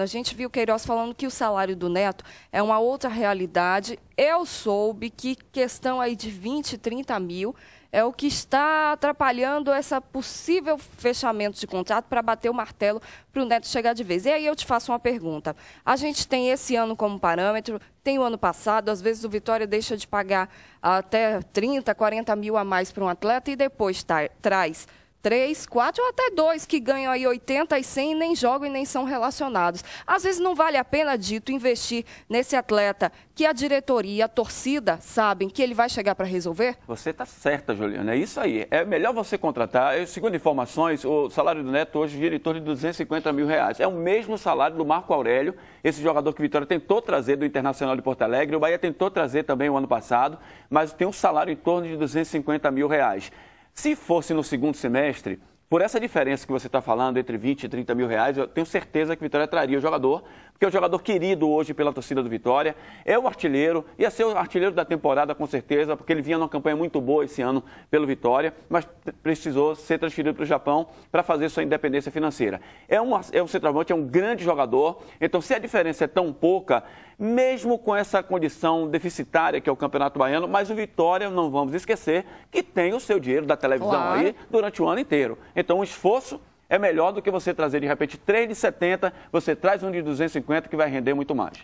A gente viu Queiroz falando que o salário do neto é uma outra realidade. Eu soube que questão aí de 20, 30 mil é o que está atrapalhando essa possível fechamento de contrato para bater o martelo para o neto chegar de vez. E aí eu te faço uma pergunta. A gente tem esse ano como parâmetro, tem o ano passado, às vezes o Vitória deixa de pagar até 30, 40 mil a mais para um atleta e depois tá, traz três, quatro ou até dois que ganham aí 80 e 100 e nem jogam e nem são relacionados. Às vezes não vale a pena, dito, investir nesse atleta que a diretoria, a torcida sabem que ele vai chegar para resolver? Você está certa, Juliana. É isso aí. É melhor você contratar. Eu, segundo informações, o salário do Neto hoje gira em torno de 250 mil reais. É o mesmo salário do Marco Aurélio, esse jogador que o Vitória tentou trazer do Internacional de Porto Alegre. O Bahia tentou trazer também o ano passado, mas tem um salário em torno de 250 mil reais. Se fosse no segundo semestre, por essa diferença que você está falando entre 20 e 30 mil reais, eu tenho certeza que Vitória traria o jogador, que é um jogador querido hoje pela torcida do Vitória, é o artilheiro, ia ser o artilheiro da temporada com certeza, porque ele vinha numa campanha muito boa esse ano pelo Vitória, mas precisou ser transferido para o Japão para fazer sua independência financeira. É um, é um centroavante, é um grande jogador, então se a diferença é tão pouca, mesmo com essa condição deficitária que é o Campeonato Baiano, mas o Vitória, não vamos esquecer, que tem o seu dinheiro da televisão claro. aí durante o ano inteiro. Então o esforço é melhor do que você trazer de repente 3 de 70, você traz um de 250 que vai render muito mais.